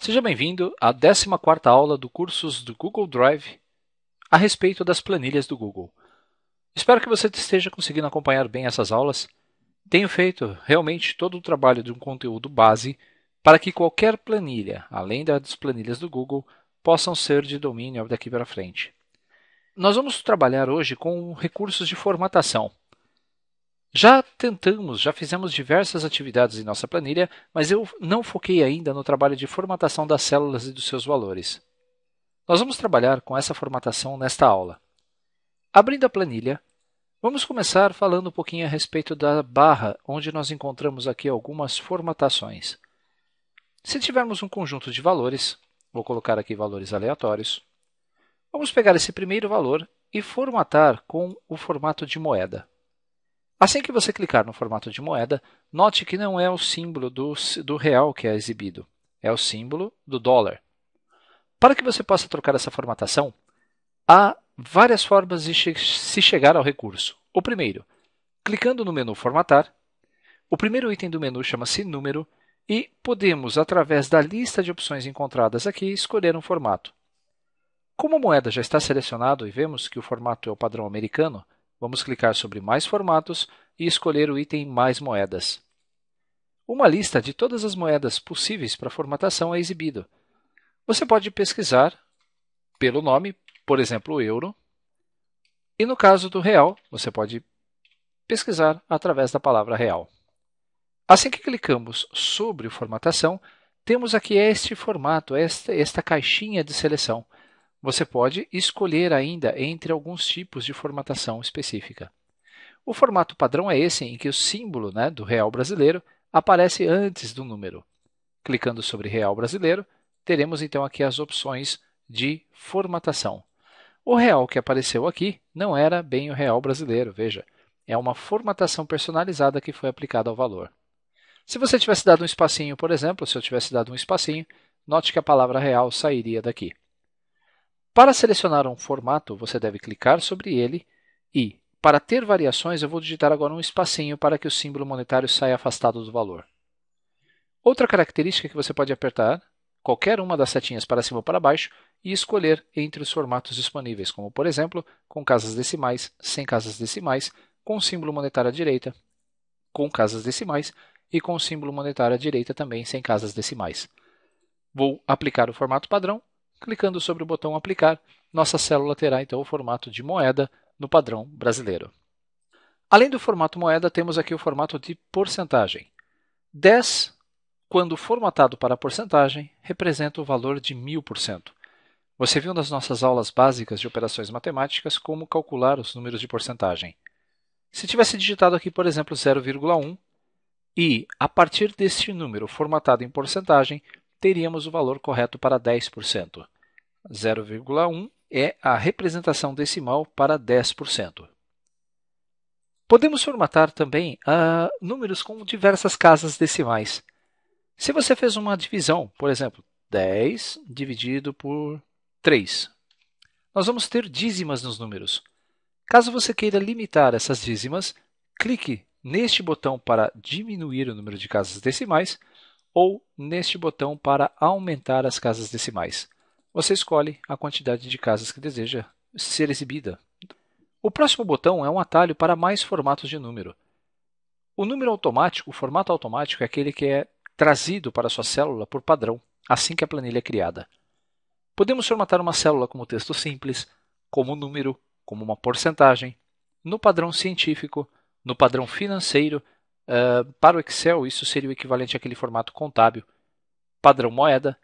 Seja bem-vindo à 14ª aula do Cursos do Google Drive a respeito das planilhas do Google. Espero que você esteja conseguindo acompanhar bem essas aulas. Tenho feito realmente todo o trabalho de um conteúdo base para que qualquer planilha, além das planilhas do Google, possam ser de domínio daqui para frente. Nós vamos trabalhar hoje com recursos de formatação. Já tentamos, já fizemos diversas atividades em nossa planilha, mas eu não foquei ainda no trabalho de formatação das células e dos seus valores. Nós vamos trabalhar com essa formatação nesta aula. Abrindo a planilha, vamos começar falando um pouquinho a respeito da barra, onde nós encontramos aqui algumas formatações. Se tivermos um conjunto de valores, vou colocar aqui valores aleatórios, vamos pegar esse primeiro valor e formatar com o formato de moeda. Assim que você clicar no formato de moeda, note que não é o símbolo do, do real que é exibido, é o símbolo do dólar. Para que você possa trocar essa formatação, há várias formas de che se chegar ao recurso. O primeiro, clicando no menu Formatar. O primeiro item do menu chama-se Número e podemos, através da lista de opções encontradas aqui, escolher um formato. Como a moeda já está selecionada e vemos que o formato é o padrão americano, Vamos clicar sobre Mais formatos e escolher o item Mais moedas. Uma lista de todas as moedas possíveis para formatação é exibida. Você pode pesquisar pelo nome, por exemplo, euro, e no caso do real, você pode pesquisar através da palavra real. Assim que clicamos sobre Formatação, temos aqui este formato, esta, esta caixinha de seleção. Você pode escolher ainda entre alguns tipos de formatação específica. O formato padrão é esse em que o símbolo né, do real brasileiro aparece antes do número. Clicando sobre real brasileiro, teremos então aqui as opções de formatação. O real que apareceu aqui não era bem o real brasileiro, veja. É uma formatação personalizada que foi aplicada ao valor. Se você tivesse dado um espacinho, por exemplo, se eu tivesse dado um espacinho, note que a palavra real sairia daqui. Para selecionar um formato, você deve clicar sobre ele e, para ter variações, eu vou digitar agora um espacinho para que o símbolo monetário saia afastado do valor. Outra característica que você pode apertar qualquer uma das setinhas para cima ou para baixo e escolher entre os formatos disponíveis, como por exemplo, com casas decimais, sem casas decimais, com símbolo monetário à direita, com casas decimais e com símbolo monetário à direita também sem casas decimais. Vou aplicar o formato padrão Clicando sobre o botão Aplicar, nossa célula terá então o formato de moeda no padrão brasileiro. Além do formato moeda, temos aqui o formato de porcentagem. 10, quando formatado para porcentagem, representa o valor de 1000%. Você viu nas nossas aulas básicas de operações matemáticas como calcular os números de porcentagem. Se tivesse digitado aqui, por exemplo, 0,1 e, a partir deste número formatado em porcentagem, teríamos o valor correto para 10%. 0,1 é a representação decimal para 10%. Podemos formatar também uh, números com diversas casas decimais. Se você fez uma divisão, por exemplo, 10 dividido por 3, nós vamos ter dízimas nos números. Caso você queira limitar essas dízimas, clique neste botão para diminuir o número de casas decimais ou neste botão para aumentar as casas decimais. Você escolhe a quantidade de casas que deseja ser exibida. O próximo botão é um atalho para mais formatos de número. O número automático, o formato automático, é aquele que é trazido para sua célula por padrão, assim que a planilha é criada. Podemos formatar uma célula como texto simples, como número, como uma porcentagem, no padrão científico, no padrão financeiro Uh, para o Excel, isso seria o equivalente àquele formato contábil, padrão moeda,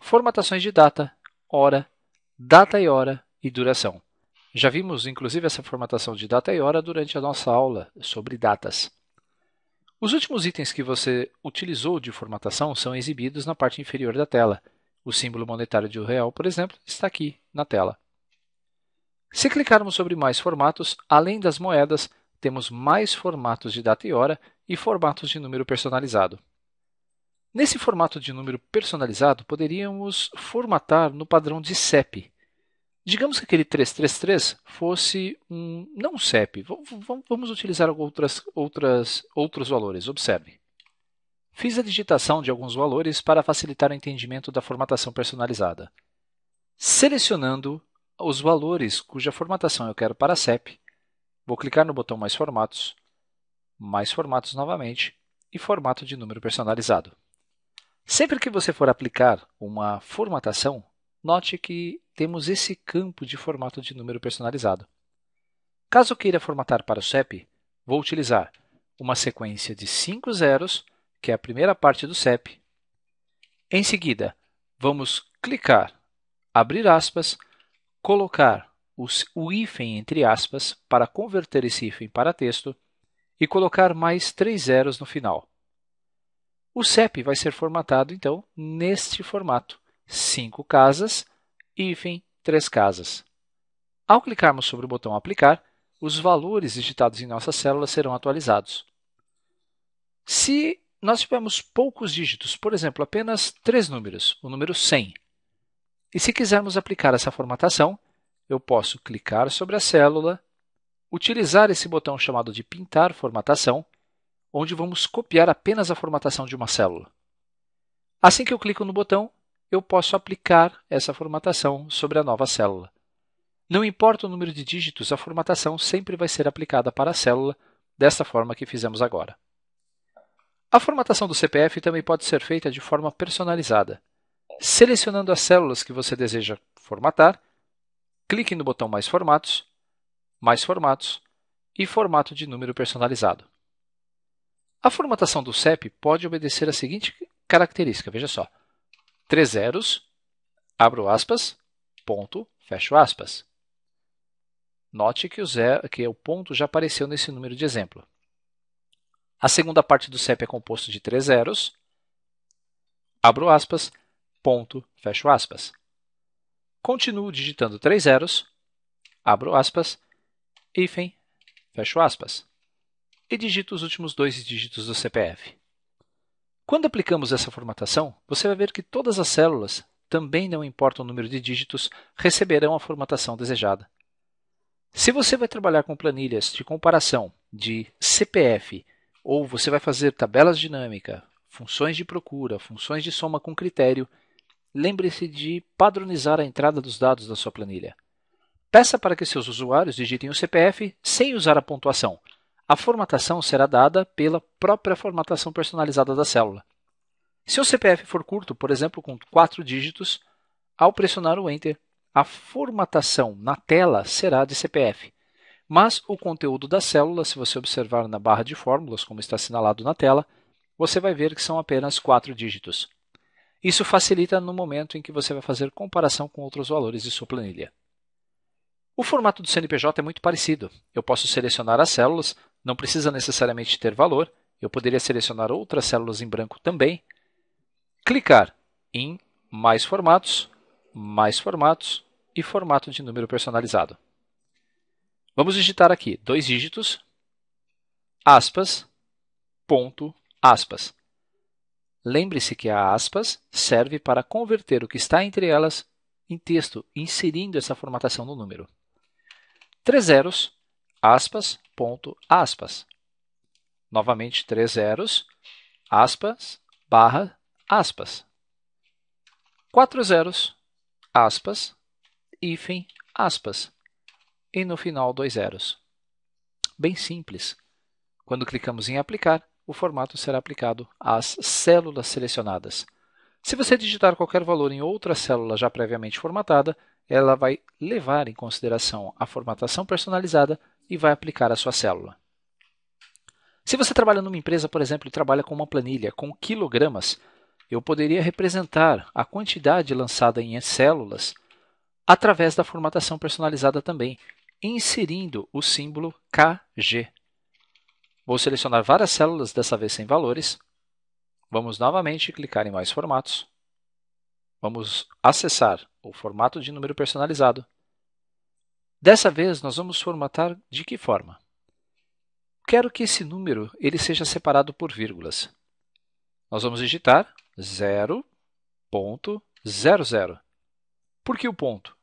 formatações de data, hora, data e hora e duração. Já vimos, inclusive, essa formatação de data e hora durante a nossa aula sobre datas. Os últimos itens que você utilizou de formatação são exibidos na parte inferior da tela. O símbolo monetário de um real, por exemplo, está aqui na tela. Se clicarmos sobre mais formatos, além das moedas, temos mais formatos de data e hora e formatos de número personalizado. Nesse formato de número personalizado, poderíamos formatar no padrão de CEP. Digamos que aquele 333 fosse um não CEP. Vamos utilizar outras, outras, outros valores. Observe. Fiz a digitação de alguns valores para facilitar o entendimento da formatação personalizada. Selecionando os valores cuja formatação eu quero para CEP, Vou clicar no botão Mais Formatos, Mais Formatos novamente e Formato de Número Personalizado. Sempre que você for aplicar uma formatação, note que temos esse campo de formato de número personalizado. Caso queira formatar para o CEP, vou utilizar uma sequência de cinco zeros, que é a primeira parte do CEP. Em seguida, vamos clicar, abrir aspas, colocar os, o hífen entre aspas para converter esse hífen para texto e colocar mais três zeros no final. O CEP vai ser formatado, então, neste formato: 5 casas, hífen 3 casas. Ao clicarmos sobre o botão Aplicar, os valores digitados em nossa célula serão atualizados. Se nós tivermos poucos dígitos, por exemplo, apenas três números, o número 100, e se quisermos aplicar essa formatação, eu posso clicar sobre a célula, utilizar esse botão chamado de Pintar Formatação, onde vamos copiar apenas a formatação de uma célula. Assim que eu clico no botão, eu posso aplicar essa formatação sobre a nova célula. Não importa o número de dígitos, a formatação sempre vai ser aplicada para a célula, desta forma que fizemos agora. A formatação do CPF também pode ser feita de forma personalizada. Selecionando as células que você deseja formatar, clique no botão Mais Formatos, Mais Formatos e Formato de Número Personalizado. A formatação do CEP pode obedecer a seguinte característica, veja só. Três zeros, abro aspas, ponto, fecho aspas. Note que o, zero, que o ponto já apareceu nesse número de exemplo. A segunda parte do CEP é composto de três zeros, abro aspas, ponto, fecho aspas continuo digitando três zeros, abro aspas, hífen, fecho aspas, e digito os últimos dois dígitos do CPF. Quando aplicamos essa formatação, você vai ver que todas as células, também não importa o número de dígitos, receberão a formatação desejada. Se você vai trabalhar com planilhas de comparação de CPF ou você vai fazer tabelas dinâmicas, funções de procura, funções de soma com critério, lembre-se de padronizar a entrada dos dados da sua planilha. Peça para que seus usuários digitem o CPF sem usar a pontuação. A formatação será dada pela própria formatação personalizada da célula. Se o CPF for curto, por exemplo, com quatro dígitos, ao pressionar o Enter, a formatação na tela será de CPF. Mas o conteúdo da célula, se você observar na barra de fórmulas, como está assinalado na tela, você vai ver que são apenas quatro dígitos. Isso facilita no momento em que você vai fazer comparação com outros valores de sua planilha. O formato do CNPJ é muito parecido. Eu posso selecionar as células, não precisa necessariamente ter valor. Eu poderia selecionar outras células em branco também. Clicar em Mais Formatos, Mais Formatos e Formato de Número Personalizado. Vamos digitar aqui dois dígitos, aspas, ponto, aspas. Lembre-se que a aspas serve para converter o que está entre elas em texto, inserindo essa formatação no número. Três zeros, aspas, ponto, aspas. Novamente, três zeros, aspas, barra, aspas. Quatro zeros, aspas, hífen, aspas. E no final, dois zeros. Bem simples. Quando clicamos em aplicar, o formato será aplicado às células selecionadas. Se você digitar qualquer valor em outra célula já previamente formatada, ela vai levar em consideração a formatação personalizada e vai aplicar à sua célula. Se você trabalha numa empresa, por exemplo, e trabalha com uma planilha com quilogramas, eu poderia representar a quantidade lançada em células através da formatação personalizada também, inserindo o símbolo KG. Vou selecionar várias células, dessa vez sem valores. Vamos novamente clicar em mais formatos. Vamos acessar o formato de número personalizado. Dessa vez, nós vamos formatar de que forma? Quero que esse número ele seja separado por vírgulas. Nós vamos digitar 0.00. Por que o ponto?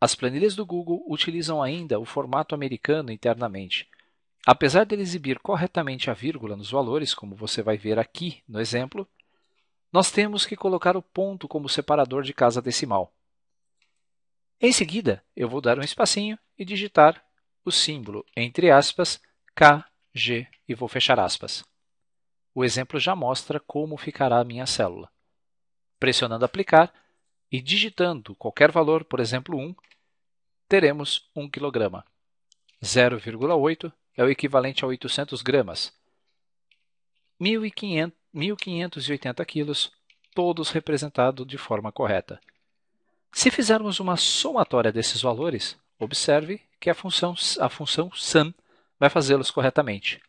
As planilhas do Google utilizam ainda o formato americano internamente, Apesar dele exibir corretamente a vírgula nos valores, como você vai ver aqui no exemplo, nós temos que colocar o ponto como separador de casa decimal. Em seguida, eu vou dar um espacinho e digitar o símbolo entre aspas K, G e vou fechar aspas. O exemplo já mostra como ficará a minha célula. Pressionando aplicar e digitando qualquer valor, por exemplo 1, teremos 1 kg. 0,8 é o equivalente a 800 gramas. 1.580 quilos, todos representados de forma correta. Se fizermos uma somatória desses valores, observe que a função, a função sum vai fazê-los corretamente.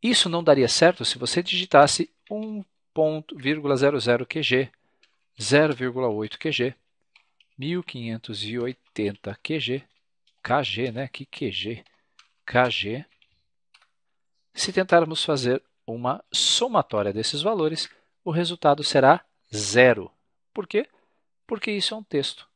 Isso não daria certo se você digitasse 1.00 QG, 0,8 QG, 1580 QG, KG, né? Que QG? Kg. Se tentarmos fazer uma somatória desses valores, o resultado será zero. Por quê? Porque isso é um texto.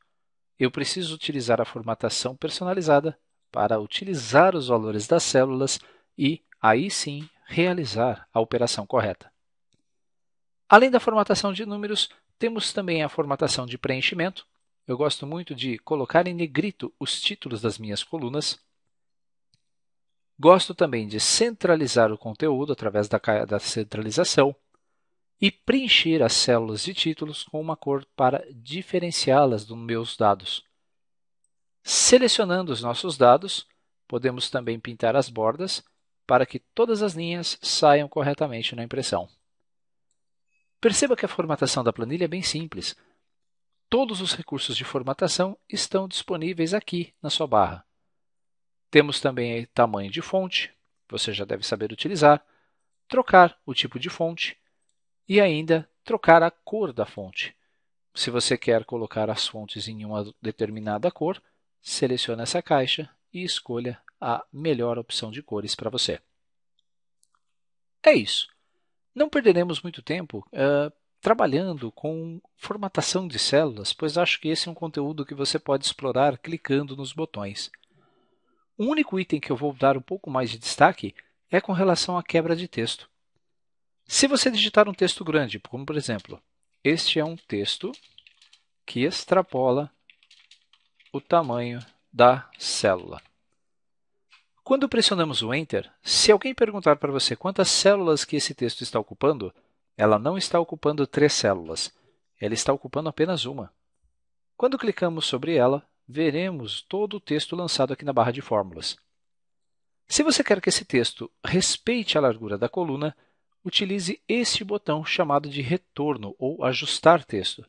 Eu preciso utilizar a formatação personalizada para utilizar os valores das células e, aí sim, realizar a operação correta. Além da formatação de números, temos também a formatação de preenchimento. Eu gosto muito de colocar em negrito os títulos das minhas colunas Gosto também de centralizar o conteúdo através da, da centralização e preencher as células de títulos com uma cor para diferenciá-las dos meus dados. Selecionando os nossos dados, podemos também pintar as bordas para que todas as linhas saiam corretamente na impressão. Perceba que a formatação da planilha é bem simples. Todos os recursos de formatação estão disponíveis aqui na sua barra. Temos também tamanho de fonte, você já deve saber utilizar, trocar o tipo de fonte e ainda trocar a cor da fonte. Se você quer colocar as fontes em uma determinada cor, selecione essa caixa e escolha a melhor opção de cores para você. É isso. Não perderemos muito tempo uh, trabalhando com formatação de células, pois acho que esse é um conteúdo que você pode explorar clicando nos botões. O único item que eu vou dar um pouco mais de destaque é com relação à quebra de texto. Se você digitar um texto grande, como por exemplo, este é um texto que extrapola o tamanho da célula. Quando pressionamos o Enter, se alguém perguntar para você quantas células que esse texto está ocupando, ela não está ocupando três células, ela está ocupando apenas uma. Quando clicamos sobre ela, veremos todo o texto lançado aqui na barra de fórmulas. Se você quer que esse texto respeite a largura da coluna, utilize este botão chamado de Retorno ou Ajustar Texto.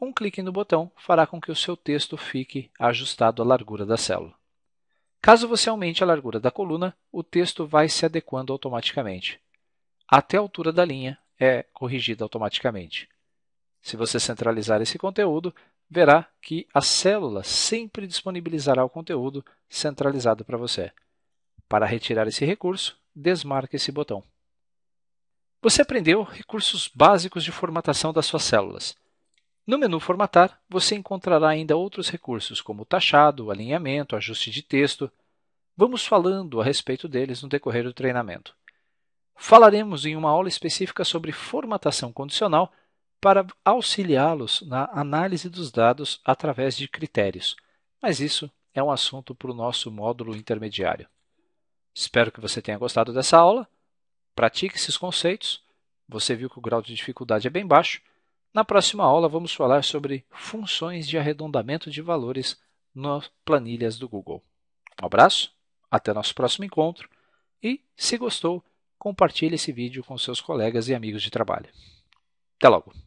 Um clique no botão fará com que o seu texto fique ajustado à largura da célula. Caso você aumente a largura da coluna, o texto vai se adequando automaticamente. Até a altura da linha é corrigida automaticamente. Se você centralizar esse conteúdo, verá que a célula sempre disponibilizará o conteúdo centralizado para você. Para retirar esse recurso, desmarque esse botão. Você aprendeu recursos básicos de formatação das suas células. No menu Formatar, você encontrará ainda outros recursos, como taxado, alinhamento, ajuste de texto. Vamos falando a respeito deles no decorrer do treinamento. Falaremos em uma aula específica sobre formatação condicional para auxiliá-los na análise dos dados através de critérios, mas isso é um assunto para o nosso módulo intermediário. Espero que você tenha gostado dessa aula. Pratique esses conceitos. Você viu que o grau de dificuldade é bem baixo. Na próxima aula, vamos falar sobre funções de arredondamento de valores nas planilhas do Google. Um abraço, até nosso próximo encontro e, se gostou, compartilhe esse vídeo com seus colegas e amigos de trabalho. Até logo!